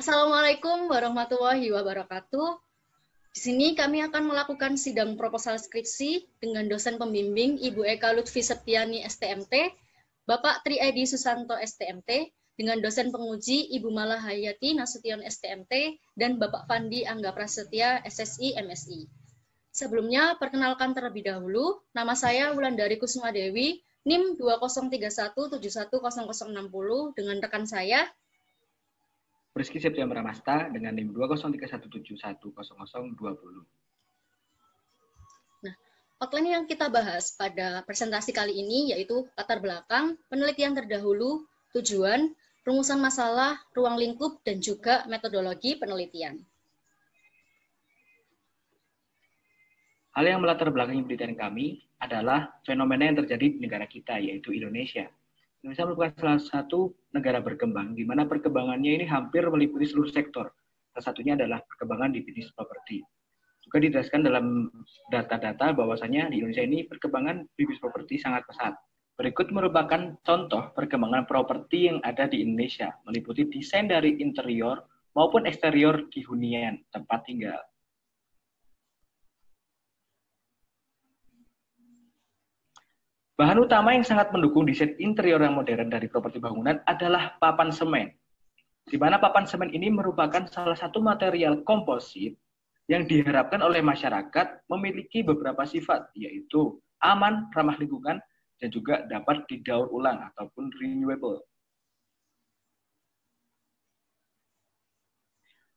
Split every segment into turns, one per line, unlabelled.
Assalamualaikum warahmatullahi wabarakatuh. Di sini kami akan melakukan sidang proposal skripsi dengan dosen pembimbing Ibu Eka Lutfi Setiani STMT, Bapak Tri Edi Susanto STMT, dengan dosen penguji Ibu Mala Hayati Nasution STMT, dan Bapak Fandi Angga Prasetya SSI MSI. Sebelumnya, perkenalkan terlebih dahulu, nama saya Wulandari Kusuma Dewi, NIM 2031710060 dengan rekan saya,
Rizky Septian Masta dengan NIM 2031710020.
Nah, outline yang kita bahas pada presentasi kali ini yaitu latar belakang, penelitian terdahulu, tujuan, rumusan masalah, ruang lingkup, dan juga metodologi penelitian.
Hal yang melatar belakangi penelitian kami adalah fenomena yang terjadi di negara kita, yaitu Indonesia, Indonesia merupakan salah satu negara berkembang, di mana perkembangannya ini hampir meliputi seluruh sektor. Salah satunya adalah perkembangan di bisnis properti. Juga dijelaskan dalam data-data bahwasanya di Indonesia ini perkembangan bisnis properti sangat pesat. Berikut merupakan contoh perkembangan properti yang ada di Indonesia, meliputi desain dari interior maupun eksterior di hunian, tempat tinggal. Bahan utama yang sangat mendukung desain interior yang modern dari properti bangunan adalah papan semen. Di mana papan semen ini merupakan salah satu material komposit yang diharapkan oleh masyarakat memiliki beberapa sifat, yaitu aman, ramah lingkungan, dan juga dapat didaur ulang ataupun renewable.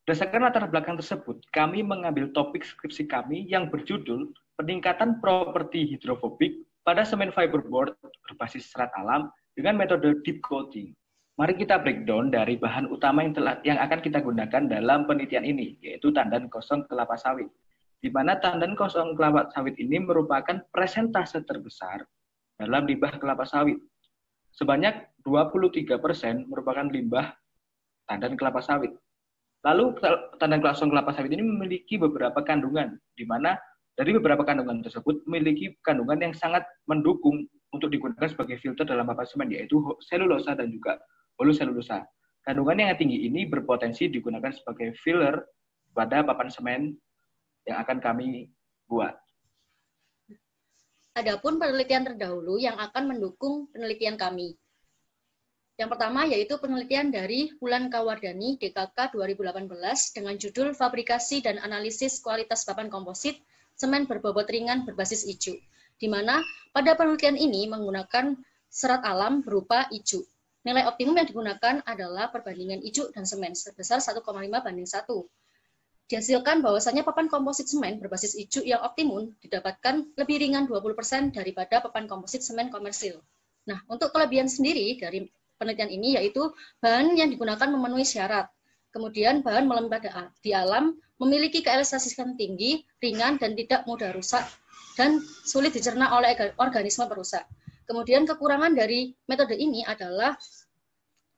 Berdasarkan latar belakang tersebut, kami mengambil topik skripsi kami yang berjudul Peningkatan Properti Hidrofobik pada semen fiberboard berbasis serat alam dengan metode deep coating. Mari kita breakdown dari bahan utama yang, telah, yang akan kita gunakan dalam penelitian ini, yaitu tandan kosong kelapa sawit. Di mana tandan kosong kelapa sawit ini merupakan presentase terbesar dalam limbah kelapa sawit. Sebanyak 23% merupakan limbah tandan kelapa sawit. Lalu tandan kosong kelapa sawit ini memiliki beberapa kandungan, di mana dari beberapa kandungan tersebut memiliki kandungan yang sangat mendukung untuk digunakan sebagai filter dalam papan semen, yaitu selulosa dan juga holoselulosa. Kandungan yang tinggi ini berpotensi digunakan sebagai filler pada papan semen yang akan kami buat.
Adapun penelitian terdahulu yang akan mendukung penelitian kami. Yang pertama yaitu penelitian dari Bulan Kawardani DKK 2018 dengan judul Fabrikasi dan Analisis Kualitas Papan Komposit semen berbobot ringan berbasis ijuk, di mana pada penelitian ini menggunakan serat alam berupa ijuk. Nilai optimum yang digunakan adalah perbandingan ijuk dan semen sebesar 1,5 banding 1. Dihasilkan bahwasannya papan komposit semen berbasis ijuk yang optimum didapatkan lebih ringan 20% daripada papan komposit semen komersil. Nah, untuk kelebihan sendiri dari penelitian ini yaitu bahan yang digunakan memenuhi syarat Kemudian bahan melemah di alam memiliki keelastisan tinggi, ringan dan tidak mudah rusak dan sulit dicerna oleh organisme perusak. Kemudian kekurangan dari metode ini adalah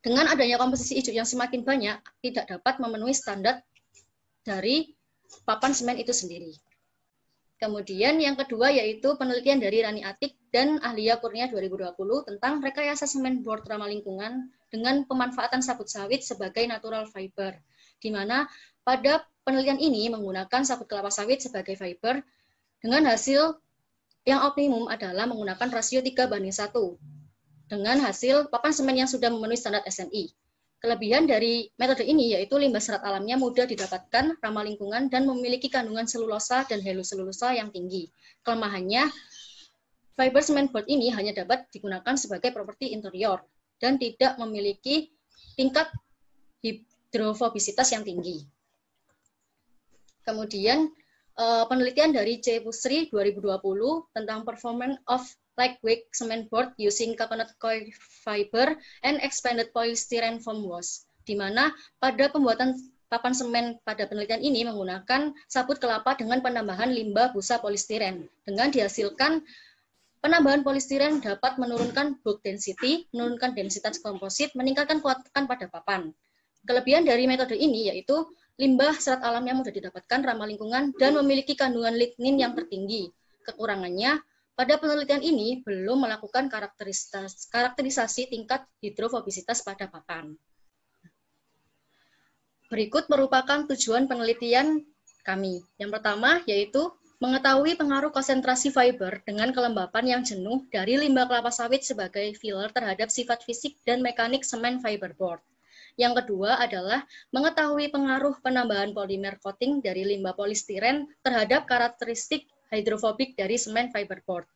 dengan adanya komposisi hijau yang semakin banyak tidak dapat memenuhi standar dari papan semen itu sendiri. Kemudian yang kedua yaitu penelitian dari Rani Atik dan Ahlia Kurnia 2020 tentang rekayasa semen board ramah lingkungan dengan pemanfaatan sabut sawit sebagai natural fiber, di mana pada penelitian ini menggunakan sabut kelapa sawit sebagai fiber dengan hasil yang optimum adalah menggunakan rasio 3 banding 1 dengan hasil papan semen yang sudah memenuhi standar SMI. Kelebihan dari metode ini yaitu limbah serat alamnya mudah didapatkan, ramah lingkungan, dan memiliki kandungan selulosa dan selulosa yang tinggi. Kelemahannya, fiber cement board ini hanya dapat digunakan sebagai properti interior dan tidak memiliki tingkat hidrofobisitas yang tinggi. Kemudian, eh, penelitian dari C. Pusri 2020 tentang performance of like weak cement board using coconut coir fiber and expanded polystyrene foam wash, di mana pada pembuatan papan semen pada penelitian ini menggunakan sabut kelapa dengan penambahan limbah busa polistiren. Dengan dihasilkan penambahan polistiren dapat menurunkan bulk density, menurunkan densitas komposit, meningkatkan kuatkan pada papan. Kelebihan dari metode ini yaitu limbah serat alam yang mudah didapatkan, ramah lingkungan, dan memiliki kandungan lignin yang tertinggi. Kekurangannya, pada penelitian ini belum melakukan karakterisasi, tingkat hidrofobisitas pada pakan. Berikut merupakan tujuan penelitian kami. Yang pertama yaitu mengetahui pengaruh konsentrasi fiber dengan kelembapan yang jenuh dari limbah kelapa sawit sebagai filler terhadap sifat fisik dan mekanik semen fiberboard. Yang kedua adalah mengetahui pengaruh penambahan polimer coating dari limbah polistiren terhadap karakteristik hidrofobik dari semen fiberboard.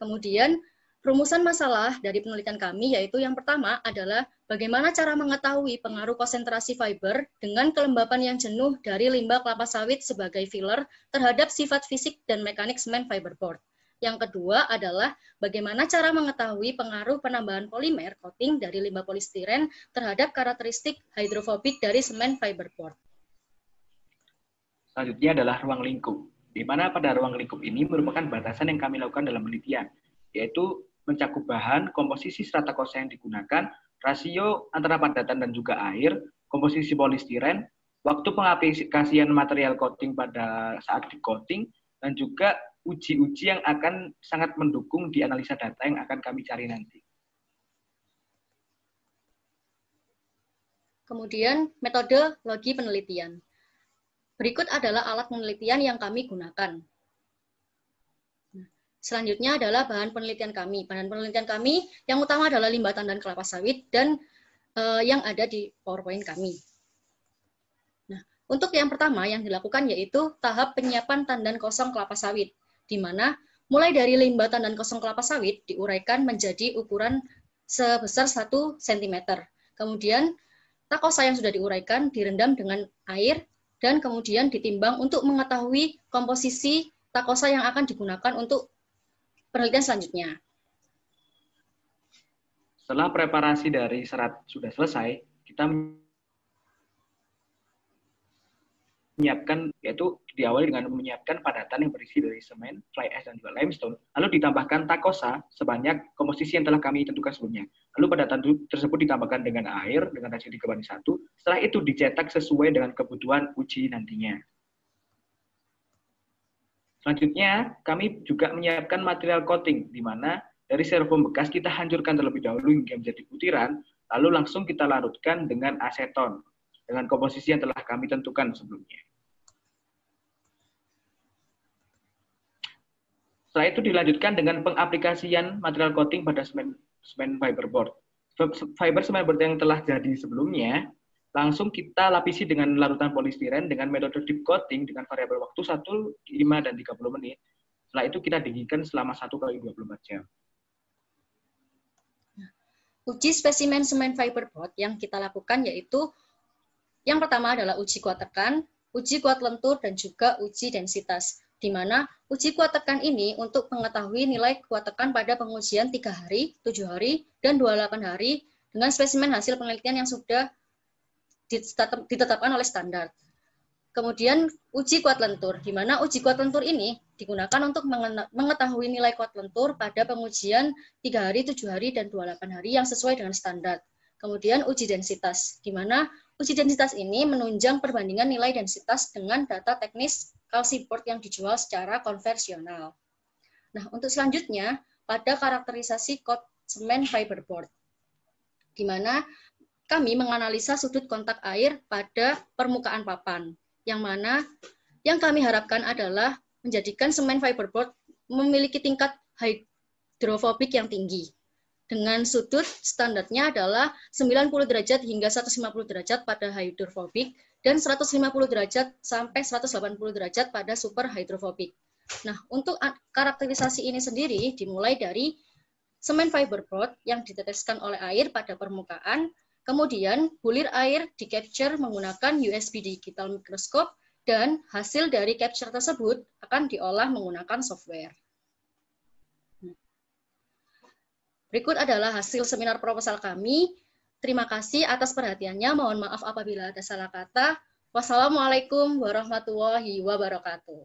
Kemudian, rumusan masalah dari penelitian kami yaitu yang pertama adalah bagaimana cara mengetahui pengaruh konsentrasi fiber dengan kelembapan yang jenuh dari limbah kelapa sawit sebagai filler terhadap sifat fisik dan mekanik semen fiberboard. Yang kedua adalah bagaimana cara mengetahui pengaruh penambahan polimer coating dari limbah polistiren terhadap karakteristik hidrofobik dari semen fiberboard.
Selanjutnya adalah ruang lingkup di mana pada ruang lingkup ini merupakan batasan yang kami lakukan dalam penelitian, yaitu mencakup bahan, komposisi strata kosa yang digunakan, rasio antara padatan dan juga air, komposisi polistiren, waktu pengaplikasian material coating pada saat di coating, dan juga uji-uji yang akan sangat mendukung di analisa data yang akan kami cari nanti.
Kemudian metode logi penelitian. Berikut adalah alat penelitian yang kami gunakan. Nah, selanjutnya adalah bahan penelitian kami. Bahan penelitian kami yang utama adalah limbah tandan kelapa sawit dan uh, yang ada di PowerPoint kami. Nah, untuk yang pertama yang dilakukan yaitu tahap penyiapan tandan kosong kelapa sawit, di mana mulai dari limbah tandan kosong kelapa sawit diuraikan menjadi ukuran sebesar 1 cm. Kemudian takosa yang sudah diuraikan direndam dengan air dan kemudian ditimbang untuk mengetahui komposisi takosa yang akan digunakan untuk penelitian selanjutnya.
Setelah preparasi dari serat sudah selesai, kita menyiapkan yaitu diawali dengan menyiapkan padatan yang berisi dari semen, fly ash dan juga limestone, lalu ditambahkan takosa sebanyak komposisi yang telah kami tentukan sebelumnya. Lalu padatan tersebut ditambahkan dengan air dengan rasio 3 banding 1. Setelah itu dicetak sesuai dengan kebutuhan uji nantinya. Selanjutnya, kami juga menyiapkan material coating di mana dari serum bekas kita hancurkan terlebih dahulu hingga menjadi butiran, lalu langsung kita larutkan dengan aseton dengan komposisi yang telah kami tentukan sebelumnya. Setelah itu dilanjutkan dengan pengaplikasian material coating pada semen, semen fiberboard. Fiber semen fiberboard yang telah jadi sebelumnya, langsung kita lapisi dengan larutan polistiren dengan metode deep coating dengan variabel waktu 1, 5, dan 30 menit. Setelah itu kita dinginkan selama 1 kali 24 jam.
Uji spesimen semen fiberboard yang kita lakukan yaitu yang pertama adalah uji kuat tekan, uji kuat lentur, dan juga uji densitas di mana uji kuat tekan ini untuk mengetahui nilai kuat tekan pada pengujian 3 hari, 7 hari, dan 28 hari dengan spesimen hasil penelitian yang sudah ditetapkan oleh standar. Kemudian uji kuat lentur, di mana uji kuat lentur ini digunakan untuk mengetahui nilai kuat lentur pada pengujian 3 hari, 7 hari, dan 28 hari yang sesuai dengan standar. Kemudian uji densitas, di mana Uji densitas ini menunjang perbandingan nilai densitas dengan data teknis kalsiport yang dijual secara konversional. Nah, untuk selanjutnya, pada karakterisasi kot semen fiberboard, di mana kami menganalisa sudut kontak air pada permukaan papan, yang mana yang kami harapkan adalah menjadikan semen fiberboard memiliki tingkat hidrofobik yang tinggi dengan sudut standarnya adalah 90 derajat hingga 150 derajat pada hidrofobik dan 150 derajat sampai 180 derajat pada super hidrofobik. Nah, untuk karakterisasi ini sendiri dimulai dari semen fiberboard yang diteteskan oleh air pada permukaan, kemudian bulir air di capture menggunakan USB digital microscope dan hasil dari capture tersebut akan diolah menggunakan software. Berikut adalah hasil seminar proposal kami. Terima kasih atas perhatiannya. Mohon maaf apabila ada salah kata. Wassalamualaikum warahmatullahi wabarakatuh.